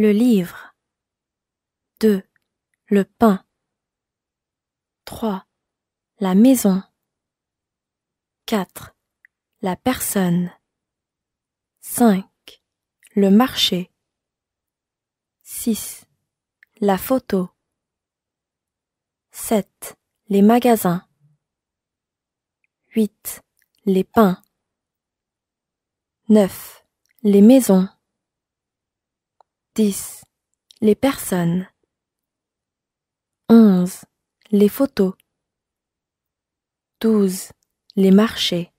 le livre. 2. Le pain. 3. La maison. 4. La personne. 5. Le marché. 6. La photo. 7. Les magasins. 8. Les pains. 9. Les maisons. 10. Les personnes. 11. Les photos. 12. Les marchés.